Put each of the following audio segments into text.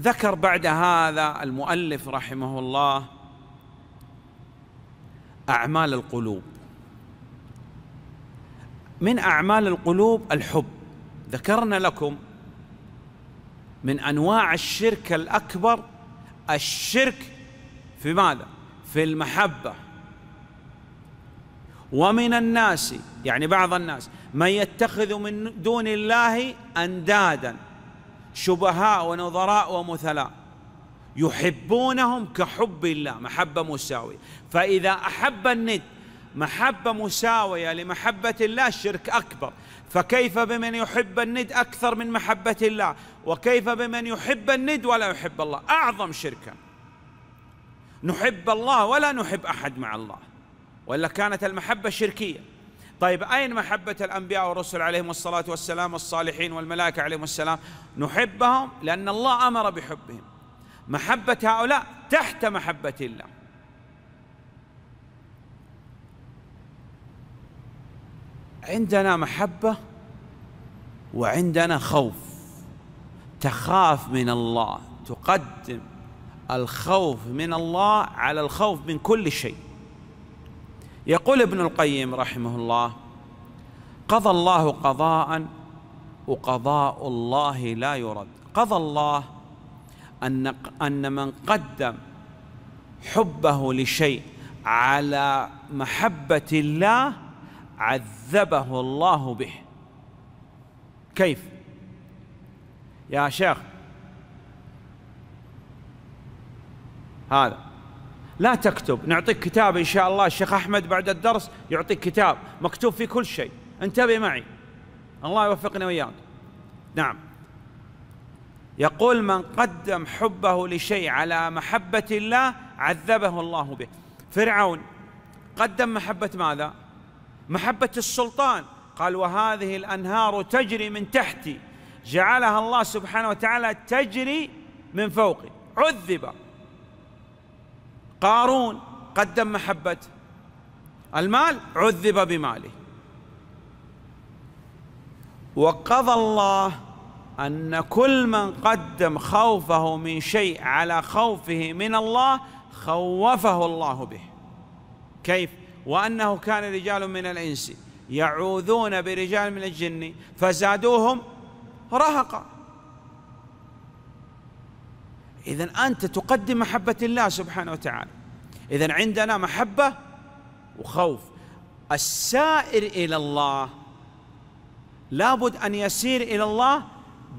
ذكر بعد هذا المؤلف رحمه الله اعمال القلوب من اعمال القلوب الحب ذكرنا لكم من انواع الشرك الاكبر الشرك في ماذا في المحبه ومن الناس يعني بعض الناس من يتخذ من دون الله اندادا شبهاء ونظراء ومثلاء يحبونهم كحب الله محبة مساوية فإذا أحب الند محبة مساوية لمحبة الله شرك أكبر فكيف بمن يحب الند أكثر من محبة الله وكيف بمن يحب الند ولا يحب الله أعظم شركا نحب الله ولا نحب أحد مع الله ولا كانت المحبة شركية طيب أين محبة الأنبياء والرسل عليهم الصلاة والسلام والصالحين والملائكة عليهم السلام نحبهم لأن الله أمر بحبهم محبة هؤلاء تحت محبة الله عندنا محبة وعندنا خوف تخاف من الله تقدم الخوف من الله على الخوف من كل شيء يقول ابن القيم رحمه الله قضى الله قضاء وقضاء الله لا يرد قضى الله أن, أن من قدم حبه لشيء على محبة الله عذبه الله به كيف يا شيخ هذا لا تكتب نعطيك كتاب إن شاء الله الشيخ أحمد بعد الدرس يعطيك كتاب مكتوب فيه كل شيء انتبه معي الله يوفقنا وإياك نعم يقول من قدم حبه لشيء على محبة الله عذبه الله به فرعون قدم محبة ماذا؟ محبة السلطان قال وهذه الأنهار تجري من تحتي جعلها الله سبحانه وتعالى تجري من فوقي عذب قارون قدم محبته المال عذب بماله وقضى الله ان كل من قدم خوفه من شيء على خوفه من الله خوفه الله به كيف وانه كان رجال من الانس يعوذون برجال من الجن فزادوهم رهقا إذا أنت تقدم محبة الله سبحانه وتعالى إذا عندنا محبة وخوف السائر إلى الله لابد أن يسير إلى الله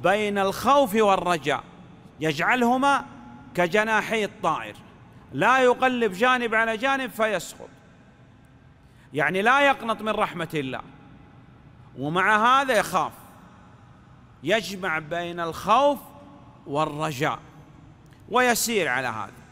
بين الخوف والرجاء يجعلهما كجناحي الطائر لا يقلب جانب على جانب فيسقط يعني لا يقنط من رحمة الله ومع هذا يخاف يجمع بين الخوف والرجاء ويسير على هذا